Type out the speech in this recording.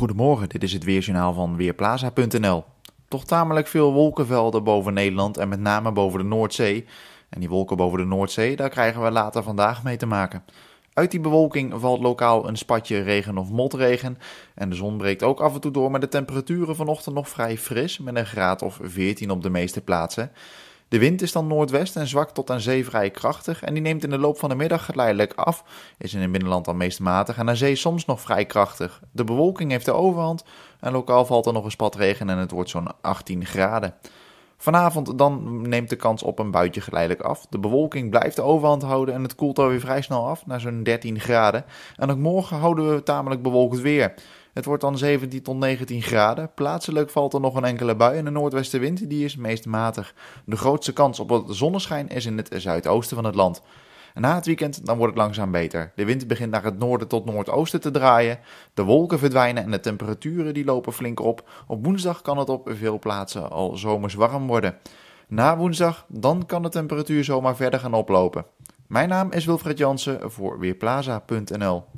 Goedemorgen, dit is het weersjournaal van Weerplaza.nl. Toch tamelijk veel wolkenvelden boven Nederland en met name boven de Noordzee. En die wolken boven de Noordzee, daar krijgen we later vandaag mee te maken. Uit die bewolking valt lokaal een spatje regen of motregen. En de zon breekt ook af en toe door, maar de temperaturen vanochtend nog vrij fris met een graad of 14 op de meeste plaatsen. De wind is dan noordwest en zwak tot aan zee vrij krachtig en die neemt in de loop van de middag geleidelijk af, is in het binnenland dan meest matig en aan zee soms nog vrij krachtig. De bewolking heeft de overhand en lokaal valt er nog een spat regen en het wordt zo'n 18 graden. Vanavond dan neemt de kans op een buitje geleidelijk af. De bewolking blijft de overhand houden en het koelt alweer vrij snel af naar zo'n 13 graden. En ook morgen houden we tamelijk bewolkt weer. Het wordt dan 17 tot 19 graden. Plaatselijk valt er nog een enkele bui en de noordwestenwind die is meest matig. De grootste kans op zonneschijn is in het zuidoosten van het land. na het weekend dan wordt het langzaam beter. De wind begint naar het noorden tot noordoosten te draaien. De wolken verdwijnen en de temperaturen die lopen flink op. Op woensdag kan het op veel plaatsen al zomers warm worden. Na woensdag dan kan de temperatuur zomaar verder gaan oplopen. Mijn naam is Wilfred Jansen voor Weerplaza.nl